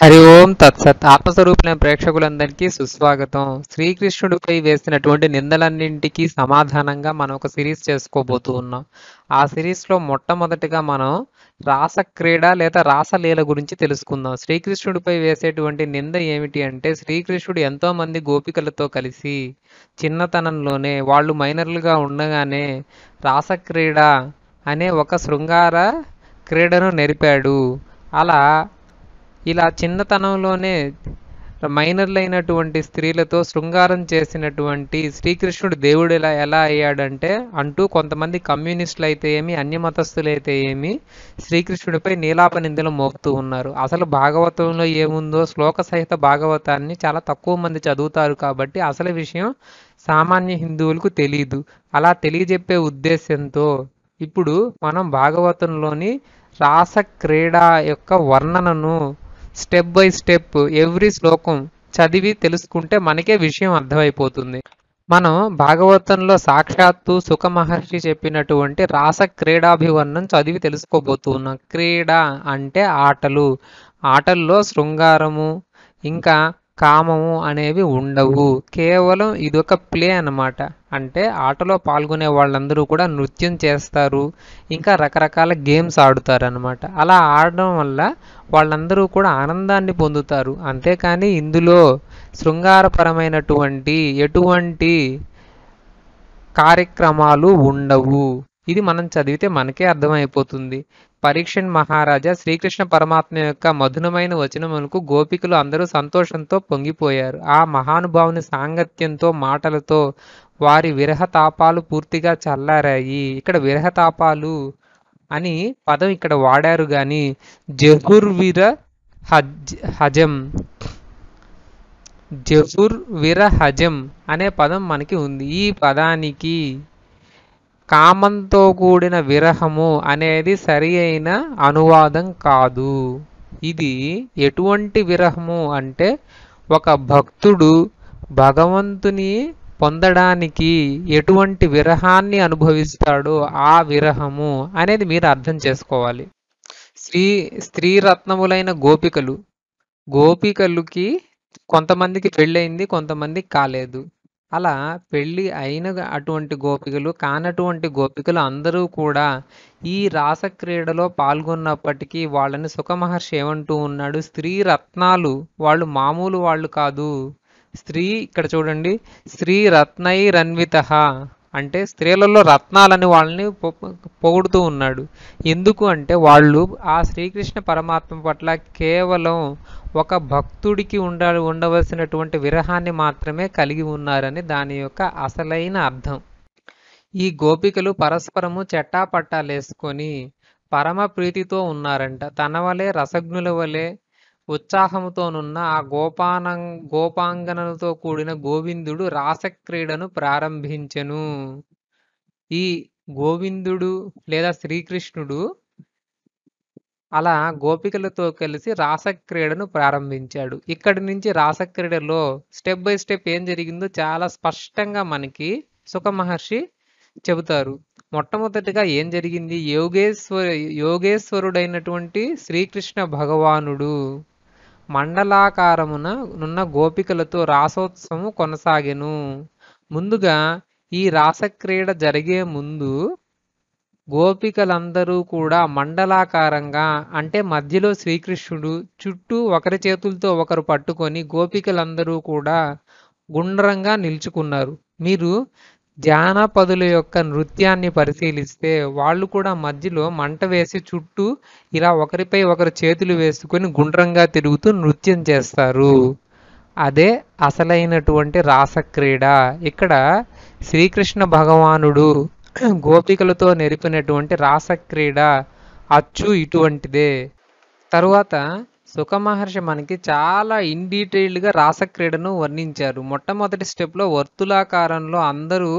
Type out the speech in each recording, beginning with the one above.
హరి ఓం తత్సత్ ఆత్మస్వరూపుల ప్రేక్షకులందరికీ సుస్వాగతం శ్రీకృష్ణుడిపై వేసినటువంటి నిందలన్నింటికీ సమాధానంగా మనం ఒక సిరీస్ చేసుకోబోతూ ఉన్నాం ఆ సిరీస్లో మొట్టమొదటిగా మనం రాసక్రీడ లేదా రాసలీల గురించి తెలుసుకుందాం శ్రీకృష్ణుడిపై వేసేటువంటి నింద ఏమిటి అంటే శ్రీకృష్ణుడు ఎంతోమంది గోపికలతో కలిసి చిన్నతనంలోనే వాళ్ళు మైనర్లుగా ఉండగానే రాసక్రీడ అనే ఒక శృంగార క్రీడను నెరిపాడు అలా ఇలా చిన్నతనంలోనే మైనర్లైనటువంటి స్త్రీలతో శృంగారం చేసినటువంటి శ్రీకృష్ణుడు దేవుడు ఇలా ఎలా అయ్యాడంటే అంటూ కొంతమంది కమ్యూనిస్టులు అయితే ఏమి అన్యమతస్థులు అయితే ఏమి శ్రీకృష్ణుడిపై నీలాప నిందలు మోపుతూ ఉన్నారు అసలు భాగవతంలో ఏముందో శ్లోక సహిత భాగవతాన్ని చాలా తక్కువ మంది చదువుతారు కాబట్టి అసలు విషయం సామాన్య హిందువులకు తెలియదు అలా తెలియజెప్పే ఉద్దేశంతో ఇప్పుడు మనం భాగవతంలోని రాస క్రీడ యొక్క వర్ణనను స్టెప్ బై స్టెప్ ఎవ్రీ శ్లోకం చదివి తెలుసుకుంటే మనకే విషయం అర్థమైపోతుంది మనం భాగవతంలో సాక్షాత్తు సుఖ మహర్షి చెప్పినటువంటి రాస క్రీడాభివర్ణం చదివి తెలుసుకోబోతున్నాం ఉన్నాం క్రీడ అంటే ఆటలు ఆటల్లో శృంగారము ఇంకా కామము అనేవి ఉండవు కేవలం ఇదొక ప్లే అనమాట అంటే ఆటలో పాల్గొనే వాళ్ళందరూ కూడా నృత్యం చేస్తారు ఇంకా రకరకాల గేమ్స్ ఆడుతారు అనమాట అలా ఆడడం వల్ల వాళ్ళందరూ కూడా ఆనందాన్ని పొందుతారు అంతేకాని ఇందులో శృంగారపరమైనటువంటి ఎటువంటి కార్యక్రమాలు ఉండవు ఇది మనం చదివితే మనకే అర్థమైపోతుంది పరీక్షన్ మహారాజా శ్రీకృష్ణ పరమాత్మ యొక్క మధురమైన వచనములకు గోపికులు అందరూ సంతోషంతో పొంగిపోయారు ఆ మహానుభావుని సాంగత్యంతో మాటలతో వారి విరహ తాపాలు పూర్తిగా చల్లారాయి ఇక్కడ విరహ తాపాలు అని పదం ఇక్కడ వాడారు కానీ జహుర్విర హజ్ హజం జహుర్విర హజం అనే పదం మనకి ఉంది ఈ పదానికి కామంతో కూడిన విరహము అనేది సరి అయిన అనువాదం కాదు ఇది ఎటువంటి విరహము అంటే ఒక భక్తుడు భగవంతుని పొందడానికి ఎటువంటి విరహాన్ని అనుభవిస్తాడో ఆ విరహము అనేది మీరు అర్థం చేసుకోవాలి స్త్రీ స్త్రీ రత్నములైన గోపికలు గోపికలుకి కొంతమందికి పెళ్ళైంది కొంతమందికి కాలేదు అలా పెళ్ళి అయిన అటువంటి గోపికలు కానటువంటి గోపికలు అందరూ కూడా ఈ రాసక్రీడలో పాల్గొన్నప్పటికీ వాళ్ళని సుఖమహర్షి ఏమంటూ ఉన్నాడు స్త్రీ రత్నాలు వాళ్ళు మామూలు వాళ్ళు కాదు స్త్రీ ఇక్కడ చూడండి స్త్రీ రత్నై రన్విత అంటే స్త్రీలలో రత్నాలని వాళ్ళని పొగుడుతూ ఉన్నాడు ఎందుకు అంటే వాళ్ళు ఆ శ్రీకృష్ణ పరమాత్మ పట్ల కేవలం ఒక భక్తుడికి ఉండ ఉండవలసినటువంటి విరహాన్ని మాత్రమే కలిగి ఉన్నారని దాని యొక్క అసలైన అర్థం ఈ గోపికలు పరస్పరము చెట్టాపట్టాలేసుకొని పరమ ప్రీతితో ఉన్నారంట తన వలె రసజ్ఞుల వలె ఉత్సాహముతోనున్న ఆ గోపాన గోపాంగనలతో కూడిన గోవిందుడు రాసక్రీడను ప్రారంభించెను ఈ గోవిందుడు లేదా శ్రీకృష్ణుడు అలా గోపికలతో కలిసి రాసక్రీడను ప్రారంభించాడు ఇక్కడి నుంచి రాసక్రీడలో స్టెప్ బై స్టెప్ ఏం జరిగిందో చాలా స్పష్టంగా మనకి సుఖ మహర్షి చెబుతారు మొట్టమొదటిగా ఏం జరిగింది యోగేశ్వర యోగేశ్వరుడైనటువంటి శ్రీకృష్ణ భగవానుడు మండలాకారమున నున్న గోపికలతో రాసోత్సవం కొనసాగెను ముందుగా ఈ రాసక్రీడ జరిగే ముందు గోపికలందరూ కూడా మండలాకారంగా అంటే మధ్యలో శ్రీకృష్ణుడు చుట్టూ ఒకరి చేతులతో ఒకరు పట్టుకొని గోపికలందరూ కూడా గుండ్రంగా నిల్చుకున్నారు మీరు జానపదుల యొక్క నృత్యాన్ని పరిశీలిస్తే వాళ్ళు కూడా మధ్యలో మంట వేసి చుట్టూ ఇలా ఒకరిపై ఒకరు చేతులు వేసుకొని గుండ్రంగా తిరుగుతూ నృత్యం చేస్తారు అదే అసలైనటువంటి రాసక్రీడ ఇక్కడ శ్రీకృష్ణ భగవానుడు గోపికలతో నెరిపినటువంటి రాసక్రీడ అచ్చు ఇటువంటిదే తరువాత సుఖమహర్షి మనకి చాలా ఇన్ డీటెయిల్డ్గా రాసక్రీడను వర్ణించారు మొట్టమొదటి స్టెప్లో వర్తులాకారంలో అందరూ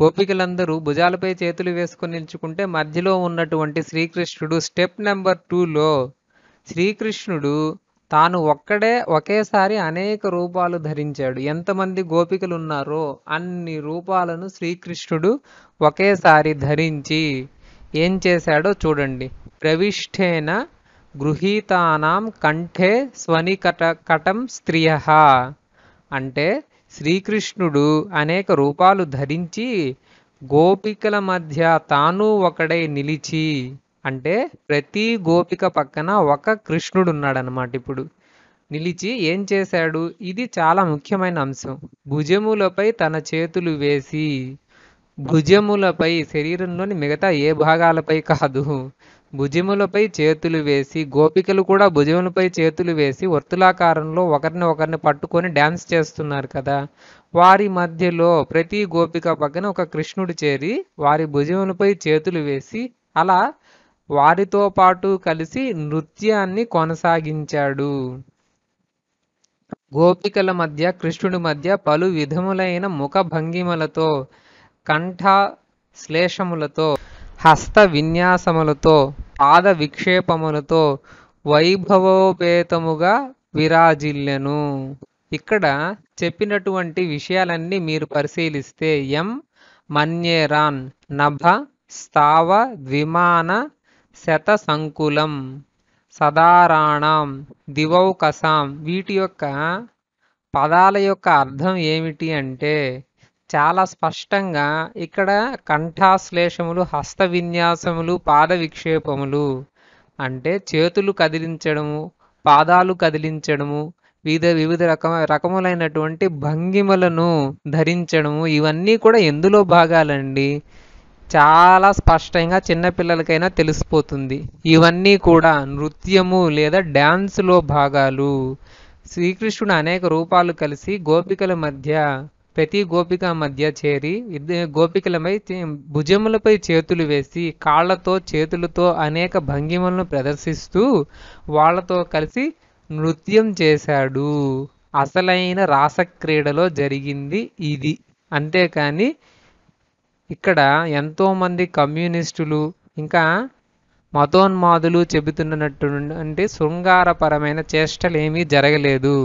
గోపికలందరూ భుజాలపై చేతులు వేసుకుని నిల్చుకుంటే మధ్యలో ఉన్నటువంటి శ్రీకృష్ణుడు స్టెప్ నెంబర్ టూలో శ్రీకృష్ణుడు తాను ఒక్కడే ఒకేసారి అనేక రూపాలు ధరించాడు ఎంతమంది గోపికలు ఉన్నారో అన్ని రూపాలను శ్రీకృష్ణుడు ఒకేసారి ధరించి ఏం చేశాడో చూడండి ప్రవిష్ఠేన గృహీతానాం కంఠే స్వనికట కటం స్త్రియ అంటే శ్రీకృష్ణుడు అనేక రూపాలు ధరించి గోపికల మధ్య తాను ఒకడై నిలిచి అంటే ప్రతి గోపిక పక్కన ఒక కృష్ణుడు ఉన్నాడనమాట ఇప్పుడు నిలిచి ఏం చేశాడు ఇది చాలా ముఖ్యమైన అంశం భుజములపై తన చేతులు వేసి భుజములపై శరీరంలోని మిగతా ఏ భాగాలపై కాదు భుజములపై చేతులు వేసి గోపికలు కూడా భుజములపై చేతులు వేసి వర్తులాకారంలో ఒకరిని ఒకరిని పట్టుకొని డ్యాన్స్ చేస్తున్నారు కదా వారి మధ్యలో ప్రతి గోపిక పక్కన ఒక కృష్ణుడు చేరి వారి భుజములపై చేతులు వేసి అలా వారితో పాటు కలిసి నృత్యాన్ని కొనసాగించాడు గోపికల మధ్య కృష్ణుడి మధ్య పలు విధములైన ముఖ భంగిమలతో కంఠ శ్లేషములతో హస్త విన్యాసములతో పాద విక్షేపములతో వైభవోపేతముగా విరాజిల్లెను ఇక్కడ చెప్పినటువంటి విషయాలన్నీ మీరు పరిశీలిస్తే ఎం మన్యేరాన్ నభ స్థావ ద్విమాన శతసంకులం సదారాణం దివౌకసాం వీటి యొక్క పదాల యొక్క అర్థం ఏమిటి అంటే చాలా స్పష్టంగా ఇక్కడ కంఠాశ్లేషములు హస్త విన్యాసములు పాద విక్షేపములు అంటే చేతులు కదిలించడము పాదాలు కదిలించడము వివిధ వివిధ రకమ రకములైనటువంటి భంగిమలను ధరించడము ఇవన్నీ కూడా ఎందులో భాగాలండి చాలా స్పష్టంగా చిన్నపిల్లలకైనా తెలిసిపోతుంది ఇవన్నీ కూడా నృత్యము లేదా డ్యాన్స్లో భాగాలు శ్రీకృష్ణుడు అనేక రూపాలు కలిసి గోపికల మధ్య ప్రతి గోపిక మధ్య చేరి గోపికలపై భుజములపై చేతులు వేసి కాళ్ళతో చేతులతో అనేక భంగిమలను ప్రదర్శిస్తూ వాళ్ళతో కలిసి నృత్యం చేశాడు అసలైన రాసక్రీడలో జరిగింది ఇది అంతేకాని ఇక్కడ ఎంతోమంది కమ్యూనిస్టులు ఇంకా మతోన్మాదులు అంటే శృంగారపరమైన చేష్టలేమీ జరగలేదు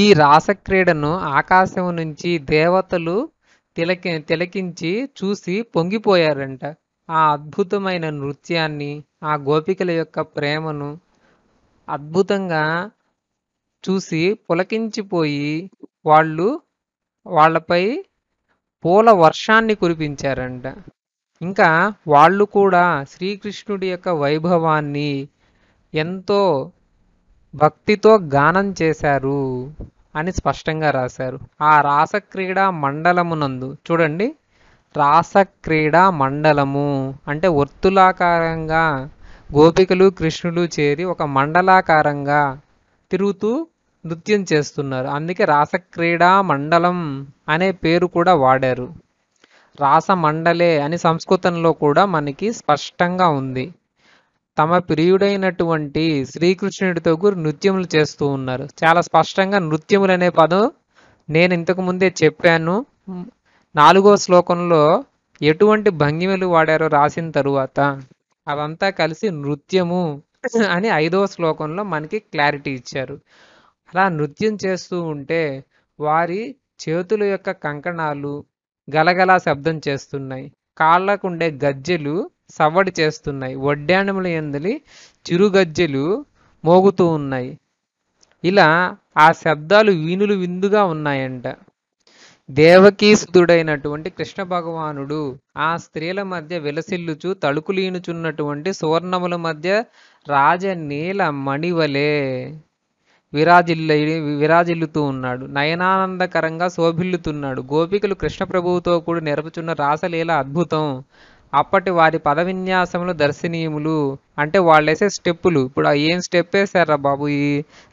ఈ రాసక్రీడను ఆకాశం నుంచి దేవతలు తిలకి తిలకించి చూసి పొంగిపోయారంట ఆ అద్భుతమైన నృత్యాన్ని ఆ గోపికల యొక్క ప్రేమను అద్భుతంగా చూసి పులకించిపోయి వాళ్ళు వాళ్ళపై పూల వర్షాన్ని కురిపించారంట ఇంకా వాళ్ళు కూడా శ్రీకృష్ణుడి యొక్క వైభవాన్ని ఎంతో భక్తితో గానం చేశారు అని స్పష్టంగా రాశారు ఆ రాసక్రీడా మండలమునందు చూడండి రాసక్రీడా మండలము అంటే వర్తులాకారంగా గోపికలు కృష్ణులు చేరి ఒక మండలాకారంగా తిరుగుతూ నృత్యం చేస్తున్నారు అందుకే రాసక్రీడా మండలం అనే పేరు కూడా వాడారు రాస మండలే అని సంస్కృతంలో కూడా మనకి స్పష్టంగా ఉంది తమ ప్రియుడైనటువంటి శ్రీకృష్ణుడితో కూడా నృత్యములు చేస్తూ ఉన్నారు చాలా స్పష్టంగా నృత్యములు అనే పదం నేను ఇంతకు ముందే చెప్పాను నాలుగో శ్లోకంలో ఎటువంటి భంగిమలు వాడారో రాసిన తరువాత అదంతా కలిసి నృత్యము అని ఐదో శ్లోకంలో మనకి క్లారిటీ ఇచ్చారు అలా నృత్యం చేస్తూ ఉంటే వారి చేతుల యొక్క కంకణాలు గలగలా శబ్దం చేస్తున్నాయి కాళ్ళకుండే గజ్జెలు సవ్వడి చేస్తున్నాయి వడ్డాణముల ఎందలి చిరుగజ్జెలు మోగుతూ ఉన్నాయి ఇలా ఆ శబ్దాలు వీణులు విందుగా ఉన్నాయంట దేవకీసుతుడైనటువంటి కృష్ణ భగవానుడు ఆ స్త్రీల మధ్య విలసిల్లుచు తలుకులీనుచున్నటువంటి సువర్ణముల మధ్య రాజ నీల మణివలే విరాజిల్లై విరాజిల్లుతూ ఉన్నాడు నయనానందకరంగా శోభిల్లుతున్నాడు గోపికలు కృష్ణప్రభువుతో కూడి నెరపుచున్న రాసలీల అద్భుతం అప్పటి వారి పదవిన్యాసములు దర్శనీయములు అంటే వాళ్ళు వేసే స్టెప్పులు ఇప్పుడు ఏం స్టెప్ వేశారా బాబు ఈ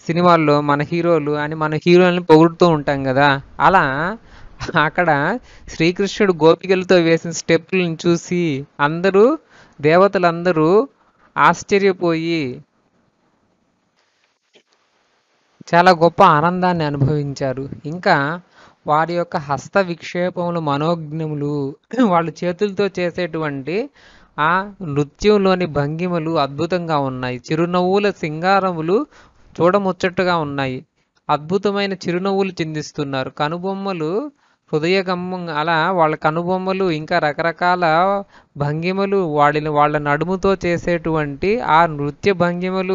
సినిమాల్లో మన హీరోలు అని మన హీరోలని పొగుడుతూ ఉంటాం కదా అలా అక్కడ శ్రీకృష్ణుడు గోపికలతో వేసిన స్టెప్పులను చూసి అందరూ దేవతలందరూ ఆశ్చర్యపోయి చాలా గొప్ప ఆనందాన్ని అనుభవించారు ఇంకా వారి యొక్క హస్త విక్షేపములు మనోజ్ఞములు వాళ్ళు చేతులతో చేసేటువంటి ఆ నృత్యంలోని భంగిమలు అద్భుతంగా ఉన్నాయి చిరునవ్వుల సింగారములు చూడముచ్చట్టుగా ఉన్నాయి అద్భుతమైన చిరునవ్వులు చిందిస్తున్నారు కనుబొమ్మలు హృదయగమ్మం అలా వాళ్ళ కనుబొమ్మలు ఇంకా రకరకాల భంగిమలు వాళ్ళని వాళ్ళ నడుముతో చేసేటువంటి ఆ నృత్య భంగిమలు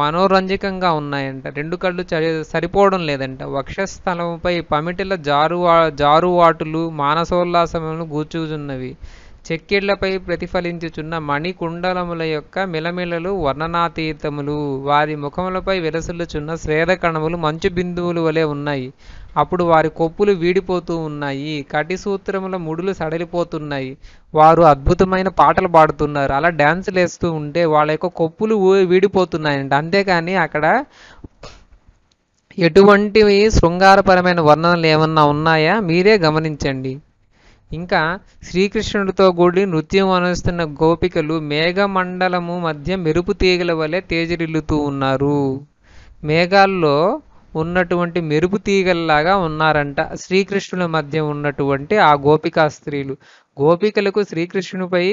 మనోరంజకంగా ఉన్నాయంట రెండు కళ్ళు సరిపోవడం లేదంట వక్షస్థలంపై పమిటిల జారువా జారువాటులు మానసోల్లాసములను గూచుచున్నవి చెక్కిళ్లపై ప్రతిఫలించుచున్న మణికుండలముల యొక్క మిలమిలలు వర్ణనాతీతములు వారి ముఖములపై విరసిల్లుచున్న స్వేదకణములు మంచు బిందువులు వలె ఉన్నాయి అప్పుడు వారి కొప్పులు వీడిపోతూ ఉన్నాయి కటిసూత్రముల ముడులు సడలిపోతున్నాయి వారు అద్భుతమైన పాటలు పాడుతున్నారు అలా డ్యాన్సులు వేస్తూ ఉంటే వాళ్ళ యొక్క కొప్పులు వీడిపోతున్నాయండి అంతేకాని అక్కడ ఎటువంటి శృంగారపరమైన వర్ణనలు ఏమన్నా ఉన్నాయా మీరే గమనించండి ఇంకా శ్రీకృష్ణుడితో కూడి నృత్యం అనుస్తున్న గోపికలు మేఘమండలము మధ్య మెరుపు తీగల వలె తేజరిల్లుతూ ఉన్నారు మేఘాల్లో ఉన్నటువంటి మెరుపు తీగల్లాగా ఉన్నారంట శ్రీకృష్ణుల మధ్య ఉన్నటువంటి ఆ గోపికా స్త్రీలు గోపికలకు శ్రీకృష్ణుపై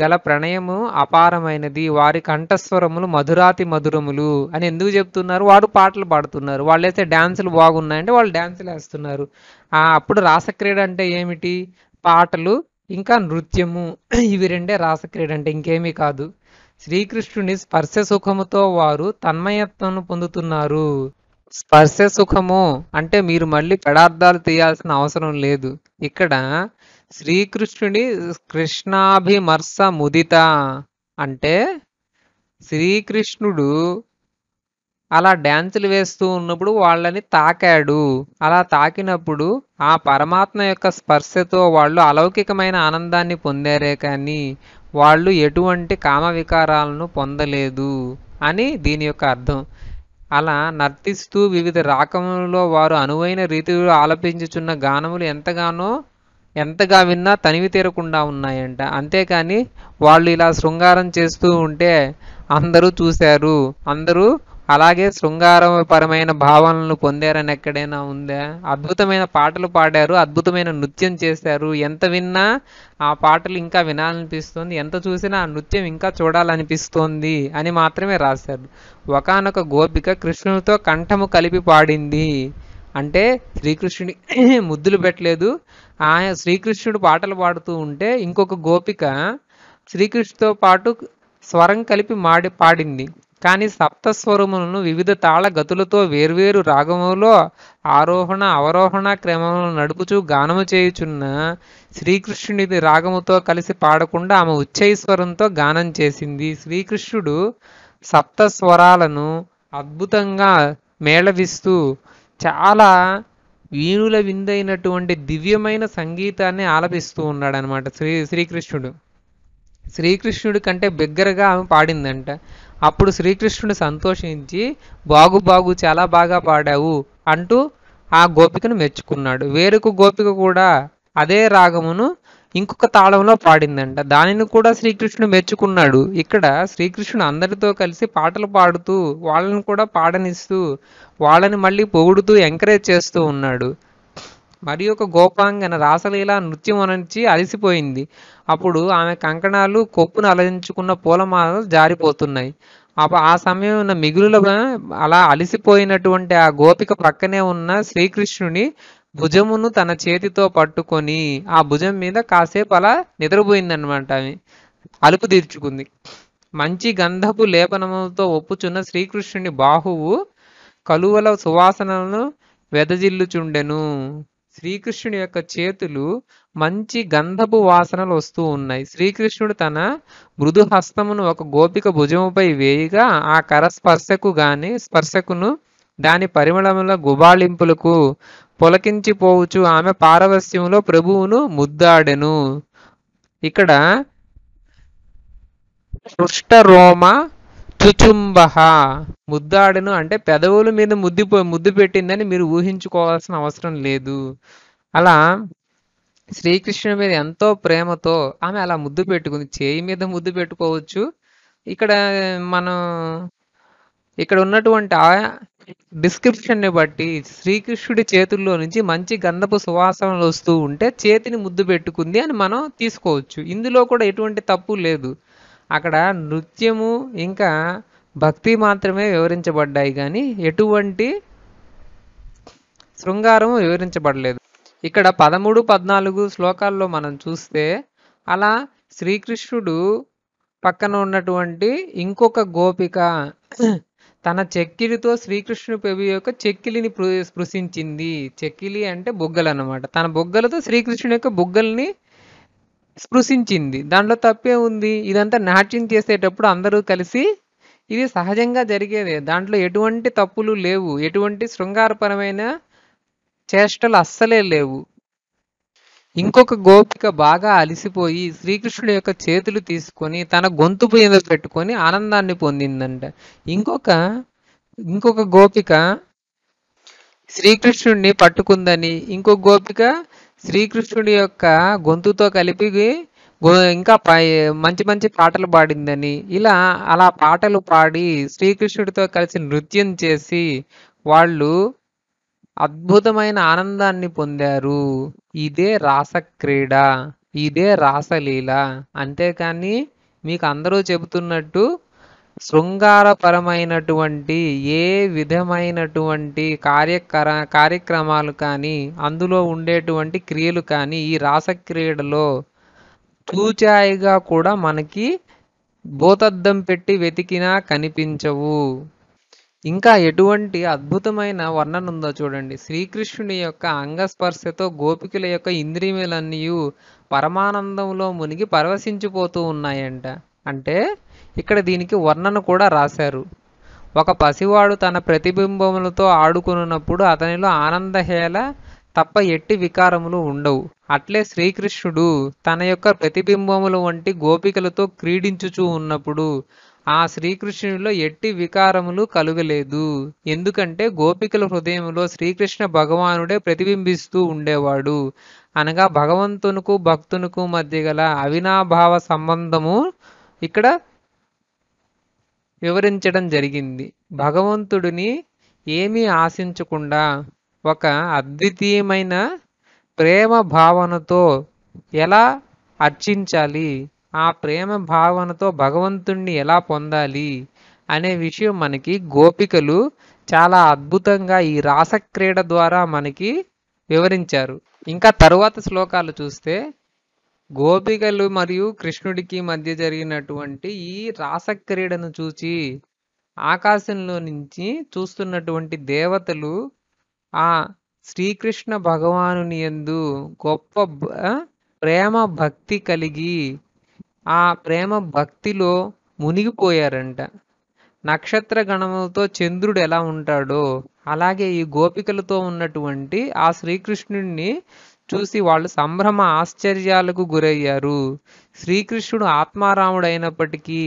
గల ప్రణయము అపారమైనది వారి కంఠస్వరములు మధురాతి మధురములు అని ఎందుకు చెప్తున్నారు వారు పాటలు పాడుతున్నారు వాళ్ళు అయితే డ్యాన్సులు బాగున్నాయంటే వాళ్ళు డ్యాన్సులు వేస్తున్నారు అప్పుడు రాసక్రీడ అంటే ఏమిటి పాటలు ఇంకా నృత్యము ఇవి రెండే రాసక్రీడ అంటే ఇంకేమీ కాదు శ్రీకృష్ణుని స్పర్శ సుఖముతో వారు తన్మయత్వం పొందుతున్నారు స్పర్శ సుఖము అంటే మీరు మళ్ళీ పదార్థాలు తీయాల్సిన అవసరం లేదు ఇక్కడ శ్రీకృష్ణుడి కృష్ణాభిమర్శ ముదిత అంటే శ్రీకృష్ణుడు అలా డ్యాన్సులు వేస్తూ ఉన్నప్పుడు వాళ్ళని తాకాడు అలా తాకినప్పుడు ఆ పరమాత్మ యొక్క స్పర్శతో వాళ్ళు అలౌకికమైన ఆనందాన్ని పొందారే కానీ వాళ్ళు ఎటువంటి కామ వికారాలను పొందలేదు అని దీని యొక్క అర్థం అలా నర్తిస్తూ వివిధ రాకములలో వారు అనువైన రీతిలో ఆలపించుచున్న గానములు ఎంతగానో ఎంతగా విన్నా తనివి తీరకుండా ఉన్నాయంట అంతేకాని వాళ్ళు ఇలా శృంగారం చేస్తూ ఉంటే అందరూ చూశారు అందరూ అలాగే శృంగారపరమైన భావనలు పొందారని ఎక్కడైనా ఉందా అద్భుతమైన పాటలు పాడారు అద్భుతమైన నృత్యం చేశారు ఎంత విన్నా ఆ పాటలు ఇంకా వినాలనిపిస్తుంది ఎంత చూసినా ఆ నృత్యం ఇంకా చూడాలనిపిస్తోంది అని మాత్రమే రాశారు ఒకనొక గోపిక కృష్ణునితో కంఠము కలిపి పాడింది అంటే శ్రీకృష్ణుడి ముద్దులు పెట్టలేదు ఆయన శ్రీకృష్ణుడు పాటలు పాడుతూ ఉంటే ఇంకొక గోపిక శ్రీకృష్ణుతో పాటు స్వరం కలిపి మాడి పాడింది కానీ సప్తస్వరములను వివిధ తాళ గతులతో వేర్వేరు రాగములో ఆరోహణ అవరోహణ క్రమములను నడుపుచూ గానము చేయుచున్న శ్రీకృష్ణుడి రాగముతో కలిసి పాడకుండా ఆమె ఉచ్చైశ్వరంతో గానం చేసింది శ్రీకృష్ణుడు సప్తస్వరాలను అద్భుతంగా మేళవిస్తూ చాలా వీణుల విందైనటువంటి దివ్యమైన సంగీతాన్ని ఆలపిస్తూ ఉన్నాడనమాట శ్రీ శ్రీకృష్ణుడు శ్రీకృష్ణుడి కంటే బిగ్గరగా ఆమె పాడిందంట అప్పుడు శ్రీకృష్ణుడు సంతోషించి బాగు బాగు చాలా బాగా పాడావు అంటూ ఆ గోపికను మెచ్చుకున్నాడు వేరొక గోపిక కూడా అదే రాగమును ఇంకొక తాళంలో పాడిందంట దానిని కూడా శ్రీకృష్ణుడు మెచ్చుకున్నాడు ఇక్కడ శ్రీకృష్ణుడు అందరితో కలిసి పాటలు పాడుతూ వాళ్ళని కూడా పాడనిస్తూ వాళ్ళని మళ్ళీ పొగుడుతూ ఎంకరేజ్ చేస్తూ ఉన్నాడు మరి ఒక గోపాంగన రాసలీల నృత్యం అనించి అలసిపోయింది అప్పుడు ఆమె కంకణాలు కొప్పును అలరించుకున్న పూలమాలలు జారిపోతున్నాయి ఆ సమయం ఉన్న మిగులు అలా అలసిపోయినటువంటి ఆ గోపిక ప్రక్కనే ఉన్న శ్రీకృష్ణుని భుజమును తన చేతితో పట్టుకొని ఆ భుజం మీద కాసేపు అలా నిద్రపోయిందనమాట ఆమె అలుపు తీర్చుకుంది మంచి గంధపు లేపనముతో ఒప్పుచున్న శ్రీకృష్ణుని బాహువు కలువల సువాసనలను వెదజిల్లుచుండెను శ్రీకృష్ణుని యొక్క చేతులు మంచి గంధపు వాసనలు వస్తూ ఉన్నాయి శ్రీకృష్ణుడు తన మృదు హస్తమును ఒక గోపిక భుజముపై వేయగా ఆ కరస్పర్శకు గాని స్పర్శకును దాని పరిమళముల గుబాళింపులకు పొలకించిపోవచ్చు ఆమె పారవస్యంలో ప్రభువును ముద్దాడెను ఇక్కడ రోమ ముత్తుచుంబహ ముద్దాడను అంటే పెదవుల మీద ముద్దు ముద్దు పెట్టిందని మీరు ఊహించుకోవాల్సిన అవసరం లేదు అలా శ్రీకృష్ణుడి మీద ఎంతో ప్రేమతో ఆమె అలా ముద్దు పెట్టుకుంది చేయి మీద ముద్దు పెట్టుకోవచ్చు ఇక్కడ మనం ఇక్కడ ఉన్నటువంటి ఆ డిస్క్రిప్షన్ని బట్టి శ్రీకృష్ణుడి చేతుల్లో నుంచి మంచి గంధపు సువాసనలు వస్తూ ఉంటే చేతిని ముద్దు పెట్టుకుంది అని మనం తీసుకోవచ్చు ఇందులో కూడా ఎటువంటి తప్పు లేదు అక్కడ నృత్యము ఇంకా భక్తి మాత్రమే వివరించబడ్డాయి కానీ ఎటువంటి శృంగారం వివరించబడలేదు ఇక్కడ పదమూడు పద్నాలుగు శ్లోకాల్లో మనం చూస్తే అలా శ్రీకృష్ణుడు పక్కన ఉన్నటువంటి ఇంకొక గోపిక తన చెక్కిలితో శ్రీకృష్ణుడు పెవి యొక్క చెక్కిలిని స్పృశించింది చెక్కిలి అంటే బొగ్గలు అనమాట తన బొగ్గలతో శ్రీకృష్ణుని యొక్క బొగ్గల్ని స్పృశించింది దాంట్లో తప్పే ఉంది ఇదంతా నాట్యం చేసేటప్పుడు అందరూ కలిసి ఇది సహజంగా జరిగేదే దాంట్లో ఎటువంటి తప్పులు లేవు ఎటువంటి శృంగారపరమైన చేష్టలు అస్సలే లేవు ఇంకొక గోపిక బాగా అలసిపోయి శ్రీకృష్ణుడి యొక్క చేతులు తీసుకొని తన గొంతు మీద పెట్టుకొని ఆనందాన్ని పొందిందంట ఇంకొక ఇంకొక గోపిక శ్రీకృష్ణుడిని పట్టుకుందని ఇంకొక గోపిక శ్రీకృష్ణుడి యొక్క గొంతుతో కలిపి ఇంకా మంచి మంచి పాటలు పాడిందని ఇలా అలా పాటలు పాడి శ్రీకృష్ణుడితో కలిసి నృత్యం చేసి వాళ్ళు అద్భుతమైన ఆనందాన్ని పొందారు ఇదే క్రీడ ఇదే రాసలీల అంతేకాని మీకు అందరూ చెబుతున్నట్టు శృంగారపరమైనటువంటి ఏ విధమైనటువంటి కార్యకర కార్యక్రమాలు కానీ అందులో ఉండేటువంటి క్రియలు కానీ ఈ రాసక్రీడలో తూచాయిగా కూడా మనకి భూతద్దం పెట్టి వెతికినా కనిపించవు ఇంకా ఎటువంటి అద్భుతమైన వర్ణన ఉందో చూడండి శ్రీకృష్ణుని యొక్క అంగస్పర్శతో గోపికల యొక్క ఇంద్రియములన్నీ పరమానందంలో మునిగి పరవశించిపోతూ ఉన్నాయంట అంటే ఇక్కడ దీనికి వర్ణన కూడా రాశారు ఒక పసివాడు తన ప్రతిబింబములతో ఆడుకున్నప్పుడు అతనిలో ఆనందహేళ తప్ప ఎట్టి వికారములు ఉండవు అట్లే శ్రీకృష్ణుడు తన యొక్క ప్రతిబింబములు వంటి గోపికలతో క్రీడించుచూ ఉన్నప్పుడు ఆ శ్రీకృష్ణునిలో ఎట్టి వికారములు కలుగలేదు ఎందుకంటే గోపికల హృదయంలో శ్రీకృష్ణ భగవానుడే ప్రతిబింబిస్తూ ఉండేవాడు అనగా భగవంతునుకు భక్తునుకు మధ్య గల అవినాభావ సంబంధము ఇక్కడ వివరించడం జరిగింది భగవంతుడిని ఏమీ ఆశించకుండా ఒక అద్వితీయమైన ప్రేమ భావనతో ఎలా అర్చించాలి ఆ ప్రేమ భావనతో భగవంతుణ్ణి ఎలా పొందాలి అనే విషయం మనకి గోపికలు చాలా అద్భుతంగా ఈ రాసక్రీడ ద్వారా మనకి వివరించారు ఇంకా తరువాత శ్లోకాలు చూస్తే గోపికలు మరియు కృష్ణుడికి మధ్య జరిగినటువంటి ఈ రాసక్రీడను చూచి ఆకాశంలో నుంచి చూస్తున్నటువంటి దేవతలు ఆ శ్రీకృష్ణ భగవానుని ఎందు గొప్ప ప్రేమ భక్తి కలిగి ఆ ప్రేమ భక్తిలో మునిగిపోయారంట నక్షత్ర గణములతో చంద్రుడు ఎలా ఉంటాడో అలాగే ఈ గోపికలతో ఉన్నటువంటి ఆ శ్రీకృష్ణుడిని చూసి వాళ్ళు సంభ్రమ ఆశ్చర్యాలకు గురయ్యారు శ్రీకృష్ణుడు ఆత్మారాముడైనప్పటికీ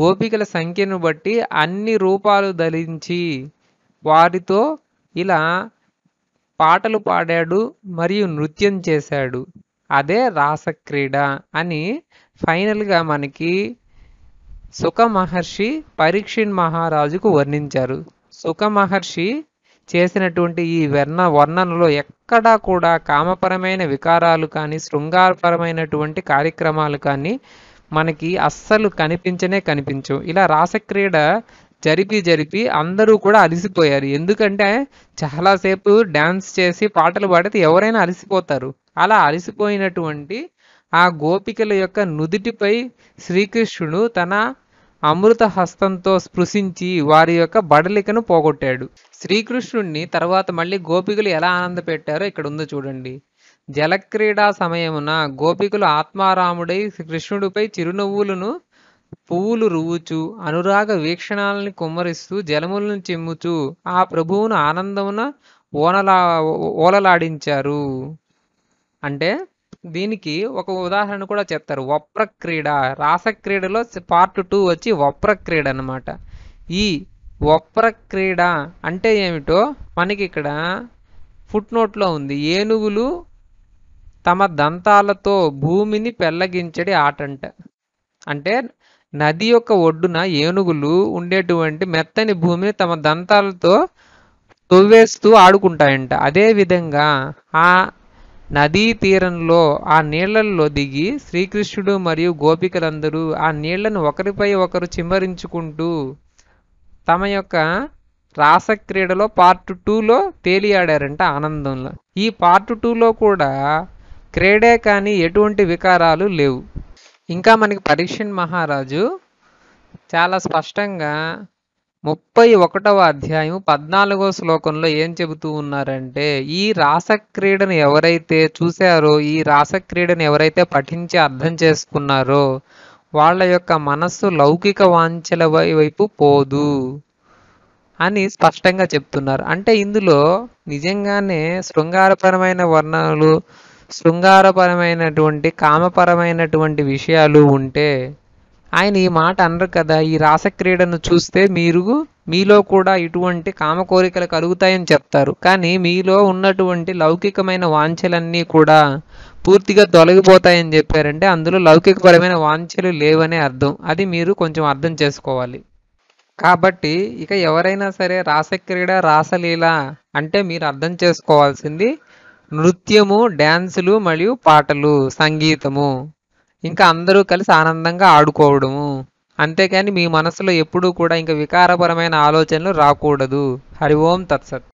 గోపికల సంఖ్యను బట్టి అన్ని రూపాలు ధరించి వారితో ఇలా పాటలు పాడాడు మరియు నృత్యం చేశాడు అదే రాసక్రీడ అని ఫైనల్గా మనకి సుఖ మహర్షి పరీక్షిణ్ మహారాజుకు వర్ణించారు సుఖ మహర్షి చేసినటువంటి ఈ వర్ణ వర్ణనలో ఎక్కడా కూడా కామపరమైన వికారాలు కానీ శృంగారపరమైనటువంటి కార్యక్రమాలు కానీ మనకి అస్సలు కనిపించనే కనిపించవు ఇలా రాసక్రీడ జరిపి జరిపి అందరూ కూడా అలసిపోయారు ఎందుకంటే చాలాసేపు డ్యాన్స్ చేసి పాటలు పాడితే ఎవరైనా అలసిపోతారు అలా అలసిపోయినటువంటి ఆ గోపికల యొక్క నుదుటిపై శ్రీకృష్ణుడు తన అమృత హస్తంతో స్పృశించి వారి యొక్క బడలికను పోగొట్టాడు శ్రీకృష్ణుణ్ణి తర్వాత మళ్ళీ గోపికలు ఎలా ఆనందపెట్టారో ఇక్కడ ఉందో చూడండి జలక్రీడా సమయమున గోపికలు ఆత్మారాముడై కృష్ణుడిపై చిరునవ్వులను పువ్వులు రువుచు అనురాగ వీక్షణాలని కుమ్మరిస్తూ జలములను చిమ్ముచు ఆ ప్రభువును ఆనందమున ఓనలా ఓలలాడించారు అంటే దీనికి ఒక ఉదాహరణ కూడా చెప్తారు వప్ర క్రీడ రాసక్రీడలో పార్ట్ టూ వచ్చి వప్ర క్రీడ అనమాట ఈ వప్ర క్రీడ అంటే ఏమిటో మనకి ఇక్కడ ఫుట్ నోట్లో ఉంది ఏనుగులు తమ దంతాలతో భూమిని పెళ్లగించడి ఆట అంట అంటే నది యొక్క ఒడ్డున ఏనుగులు ఉండేటువంటి మెత్తని భూమిని తమ దంతాలతో తొవ్వేస్తూ ఆడుకుంటాయంట అదేవిధంగా ఆ నదీ తీరంలో ఆ నీళ్లలో దిగి శ్రీకృష్ణుడు మరియు గోపికలందరూ ఆ నీళ్లను ఒకరిపై ఒకరు చిమ్మరించుకుంటూ తమ యొక్క రాసక్రీడలో పార్ట్ టూలో తేలియాడారంట ఆనందంలో ఈ పార్ట్ టూలో కూడా క్రీడే కానీ ఎటువంటి వికారాలు లేవు ఇంకా మనకి పరీక్షన్ మహారాజు చాలా స్పష్టంగా ముప్పై ఒకటవ అధ్యాయం పద్నాలుగో శ్లోకంలో ఏం చెబుతూ ఉన్నారంటే ఈ రాసక్రీడను ఎవరైతే చూశారో ఈ రాసక్రీడను ఎవరైతే పఠించి అర్థం చేసుకున్నారో వాళ్ళ యొక్క మనస్సు లౌకిక వాంఛల వైపు పోదు అని స్పష్టంగా చెప్తున్నారు అంటే ఇందులో నిజంగానే శృంగారపరమైన వర్ణనలు శృంగారపరమైనటువంటి కామపరమైనటువంటి విషయాలు ఉంటే ఆయన ఈ మాట అనరు కదా ఈ రాసక్రీడను చూస్తే మీరు మీలో కూడా ఇటువంటి కామ కోరికలు కలుగుతాయని చెప్తారు కానీ మీలో ఉన్నటువంటి లౌకికమైన వాంఛలన్నీ కూడా పూర్తిగా తొలగిపోతాయని చెప్పారంటే అందులో లౌకికపరమైన వాంఛలు లేవనే అర్థం అది మీరు కొంచెం అర్థం చేసుకోవాలి కాబట్టి ఇక ఎవరైనా సరే రాసక్రీడ రాసలీల అంటే మీరు అర్థం చేసుకోవాల్సింది నృత్యము డ్యాన్సులు మరియు పాటలు సంగీతము ఇంకా అందరూ కలిసి ఆనందంగా ఆడుకోవడము అంతేకాని మీ మనసులో ఎప్పుడూ కూడా ఇంకా వికారపరమైన ఆలోచనలు రాకూడదు హరి ఓం తత్సత్